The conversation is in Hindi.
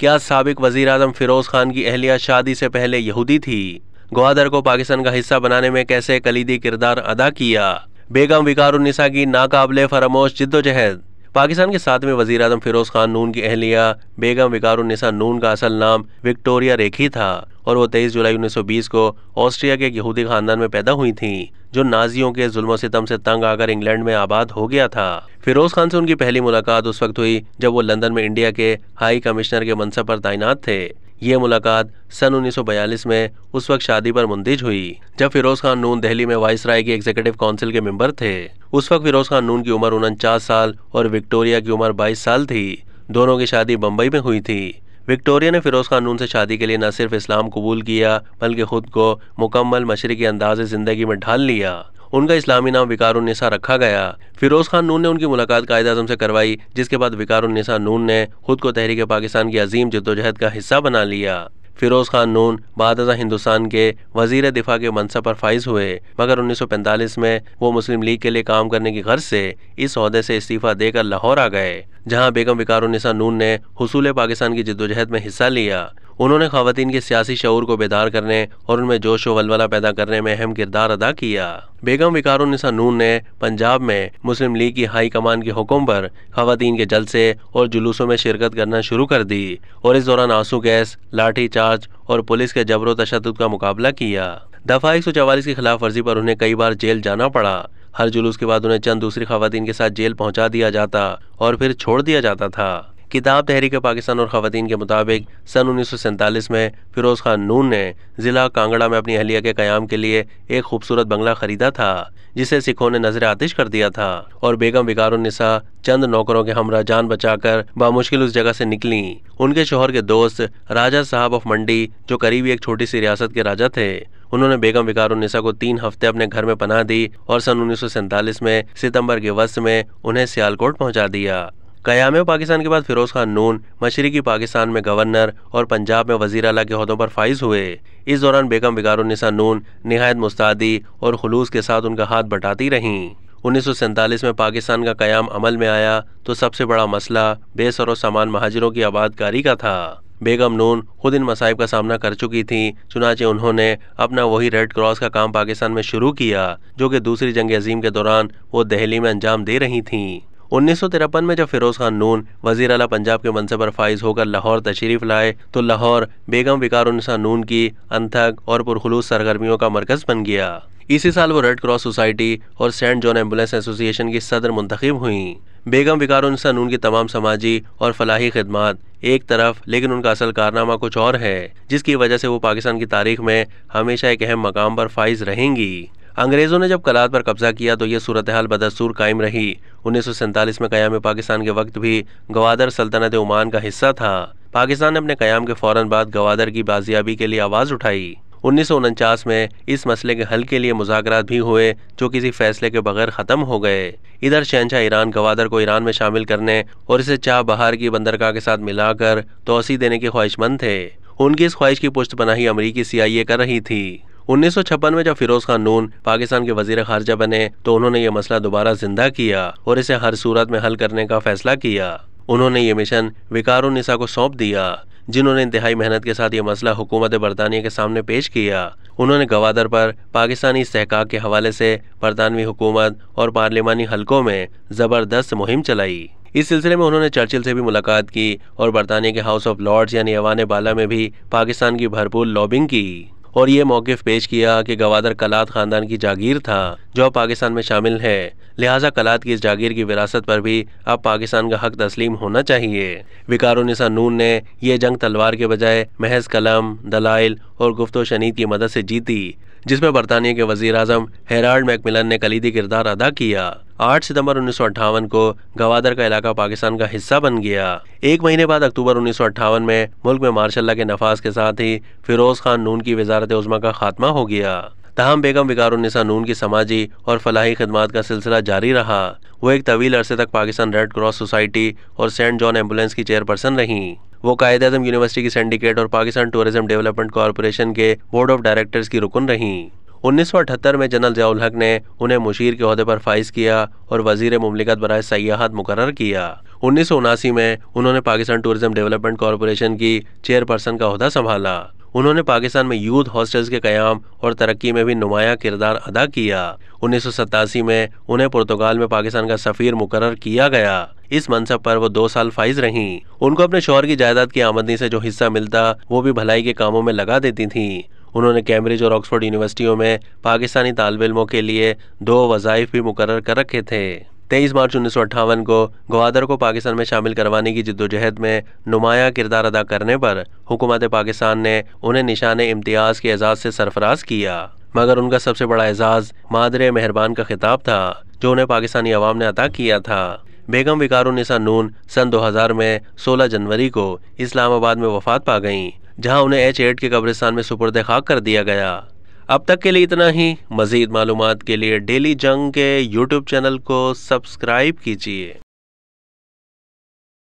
क्या सबक वजीर अजम फिरोज खान की अहलिया शादी से पहले यहूदी थी ग्वादर को पाकिस्तान का हिस्सा बनाने में कैसे कलीदी किरदार अदा किया बेगम विकारुनिसा की नाकाबले फरामोश जिद्दोजहद पाकिस्तान के साथ में वजीर अजम फिरोज खान नून की अहलिया बेगम विकारुनिसा नून का असल नाम विक्टोरिया रेखी था और वो 23 जुलाई 1920 को ऑस्ट्रिया के एक यहूदी खानदान में पैदा हुई थीं जो नाजियों के जुल्म सितम से तंग आकर इंग्लैंड में आबाद हो गया था फिरोज खान से उनकी पहली मुलाकात उस वक्त हुई जब वो लंदन में इंडिया के हाई कमिश्नर के मनसब पर तैनात थे ये मुलाकात सन 1942 में उस वक्त शादी पर मुंदिज हुई जब फिरोज खान नून दिल्ली में वाइस राय की एग्जीक्यूटिव काउंसिल के मेंबर थे उस वक्त फिरोज खान नून की उम्र उनचास साल और विक्टोरिया की उम्र 22 साल थी दोनों की शादी बम्बई में हुई थी विक्टोरिया ने फ़िरोज़ खानून से शादी के लिए न सिर्फ इस्लाम कबूल किया बल्कि ख़ुद को मुकम्मल मशरक़ी अंदाज ज़िंदगी में ढाल लिया उनका इस्लामी नाम विकारुलनिसा रखा गया फिरोज़ खान नून ने उनकी मुलाकात कायद अजम से करवाई जिसके बाद विकारुलनिसा नून ने खुद को तहरीक पाकिस्तान की अजीम जद्दोजहद का हिस्सा बना लिया फिरोज़ खान नून बाद हिंदुस्तान के वजीर दिफा के मनसब पर फाइज हुए मगर 1945 में वो मुस्लिम लीग के लिए काम करने की गर्ज से इस अहदे से इस्तीफा देकर लाहौर आ गए जहाँ बेगम विकारोनिसा नून ने हसूल पाकिस्तान की जद्दोजहद में हिस्सा लिया उन्होंने खातन के सियासी शौर को बेदार करने और उनमें जोश वलवला पैदा करने में अहम किरदार अदा किया बेगम विकारुनिसा नून ने पंजाब में मुस्लिम लीग की हाई कमान के हुक्म पर खातन के जलसे और जुलूसों में शिरकत करना शुरू कर दी और इस दौरान आंसू गैस लाठी चार्ज और पुलिस के जबरो तशद का मुकाबला किया दफा एक सौ चवालीस की खिलाफ वर्जी पर उन्हें कई बार जेल जाना पड़ा हर जुलूस के बाद उन्हें चंद दूसरी खातन के साथ जेल पहुंचा दिया जाता और फिर छोड़ दिया जाता था किताब तहरीक पाकिस्तान और ख़वान के मुताबिक सन उन्नीस में फ़िरोज़ ख़ान नून ने ज़िला कांगड़ा में अपनी अहलिया के क़्याम के लिए एक खूबसूरत बंगला ख़रीदा था जिसे सिखों ने नजर आतिश कर दिया था और बेगम विकारुलनिसा चंद नौकरों के हमरा जान बचाकर बामुश्किल उस जगह से निकली उनके शोहर के दोस्त राजा साहब ऑफ मंडी जो करीबी एक छोटी सी रियासत के राजा थे उन्होंने बेगम विकारुलनिसा को तीन हफ्ते अपने घर में पना दी और सन उन्नीस में सितंबर के वस्त में उन्हें सियालकोट पहुंचा दिया कयाम पाकिस्तान के बाद फिरोज खान नून मशरकी पाकिस्तान में गवर्नर और पंजाब में वजीर अला के अहदों पर फाइज हुए इस दौरान बेगम विकारुनिसा नून नहायत मुस्तादी और खलूस के साथ उनका हाथ बटाती रहीं उन्नीस में पाकिस्तान का कयाम अमल में आया तो सबसे बड़ा मसला बेसर और सामान महाजरों की आबादकारी का था बेगम नून खुद इन मसाइब का सामना कर चुकी थीं चुनाचे उन्होंने अपना वही रेड क्रॉस का काम पाकिस्तान में शुरू किया जो कि दूसरी जंग अजीम के दौरान वो दहली में अंजाम दे रही थीं उन्नीस में जब फिरोज़ खान नून वजीर अला पंजाब के मनसे पर फाइज होकर लाहौर तशरीफ़ लाए तो लाहौर बेगम विकार नून की अनथक और पुरखलूस सरगर्मियों का मरकज़ बन गया इसी साल वो रेड क्रॉस सोसाइटी और सेंट जॉन एम्बुलेंस एसोसिएशन की सदर मुंतखब हुई बेगम विकार उनसा नून की तमाम समाजी और फलाही खदमात एक तरफ लेकिन उनका असल कारनामा कुछ और है जिसकी वजह से वो पाकिस्तान की तारीख में हमेशा एक अहम मकाम पर फाइज रहेंगी अंग्रेज़ों ने जब कलात पर कब्जा किया तो यह सूरत हाल बदस्तूर कायम रही उन्नीस में क़याम पाकिस्तान के वक्त भी गवादर सल्तनत ओमान का हिस्सा था पाकिस्तान ने अपने क़याम के फ़ौरन बाद गवादर की बाजियाबी के लिए आवाज़ उठाई उन्नीस में इस मसले के हल के लिए मुजाकर भी हुए जो किसी फैसले के बगैर ख़त्म हो गए इधर शहनशाह ईरान गवादर को ईरान में शामिल करने और इसे चाह बहार की बंदरगाह के साथ मिलाकर तोसी देने के ख्वाहिशमंद थे उनकी इस ख्वाहिश की पुष्ट पनाही अमरीकी सी आई ए कर रही थी उन्नीस में जब फिरोज खान नून पाकिस्तान के वजीर खारजा बने तो उन्होंने ये मसला दोबारा जिंदा किया और इसे हर सूरत में हल करने का फैसला किया उन्होंने ये मिशन विकार निसा को सौंप दिया जिन्होंने इंतहाई मेहनत के साथ ये मसला हुकूमत बरतानिया के सामने पेश किया उन्होंने गवादर पर पाकिस्तानी सहका के हवाले से बरतानवी हुकूमत और पार्लियामानी हलकों में ज़बरदस्त मुहिम चलाई इस सिलसिले में उन्होंने चर्चिल से भी मुलाकात की और बरतानिया के हाउस ऑफ लॉर्ड्स यानी अवान बाला में भी पाकिस्तान की भरपूर लॉबिंग की और ये मौक़ पेश किया कि गवादर कलात ख़ानदान की जागीर था जो पाकिस्तान में शामिल है लिहाजा कलात की इस जागीर की विरासत पर भी अब पाकिस्तान का हक तस्लीम होना चाहिए विकारुनिसा नून ने यह जंग तलवार के बजाय महज कलम दलाइल और गुफ्तो शनीद की मदद से जीती जिसमें बरतानिया के वजीर अजम हेराल्ड मैकमिलन ने कलीदी किरदार अदा किया 8 सितंबर उन्नीस को गवादर का इलाका पाकिस्तान का हिस्सा बन गया एक महीने बाद अक्टूबर उन्नीस में मुल्क में मार्शाला के नफाज के साथ ही फिरोज खान नून की वजारत उजमा का खात्मा हो गया तहम बेगम विकारुन्निसा नून की समाजी और फलाही खदमात का सिलसिला जारी रहा वो एक तवील अरसे तक पाकिस्तान रेड क्रॉस सोसाइटी और सेंट जॉन एम्बुलेंस की चेयरपर्सन रहीं वो कायद अजम यूनिवर्सिटी की सिंडिकेट और पाकिस्तान टूरिज्म डेवलपमेंट कॉरपोरेशन के बोर्ड ऑफ डायरेक्टर्स की रुकन रहीं उन्नीस में जनरल जयाल हक ने उन्हें मुशीर के अहदे पर फाइज किया और वजीर ममलिकत बरए सयाहत मुकर किया उन्नीस में उन्होंने पाकिस्तान टूरिज्म डेवलपमेंट कॉरपोरेशन की चेयरपर्सन का अहदा संभाला उन्होंने पाकिस्तान में यूथ हॉस्टल्स के क्याम और तरक्की में भी नुमाया किरदार अदा किया उन्नीस में उन्हें पुर्तगाल में पाकिस्तान का सफ़ीर मुकर किया गया इस मनसब पर वो दो साल फाइज रहीं उनको अपने शोहर की जायदाद की आमदनी से जो हिस्सा मिलता वो भी भलाई के कामों में लगा देती थीं उन्होंने कैम्ब्रिज और ऑक्सफोर्ड यूनिवर्सिटियों में पाकिस्तानी तालब इलमों के लिए दो वज़ाइफ भी मुकर कर रखे थे तेईस मार्च उन्नीस को ग्वादर को पाकिस्तान में शामिल करवाने की जद्दोजहद में नुमाया किरदार अदा करने पर हुकूमत पाकिस्तान ने उन्हें निशान इम्तियाज़ के एजाज़ से सरफराज किया मगर उनका सबसे बड़ा एजाज़ मादर मेहरबान का खिताब था जो उन्हें पाकिस्तानी अवाम ने अदा किया था बेगम विकारुनिसा नून सन 2000 में 16 जनवरी को इस्लामाबाद में वफात पा गईं जहां उन्हें एच एड के कब्रिस्तान में सुपुर्द खाक कर दिया गया अब तक के लिए इतना ही मज़ीद मालूम के लिए डेली जंग के यूट्यूब चैनल को सब्सक्राइब कीजिए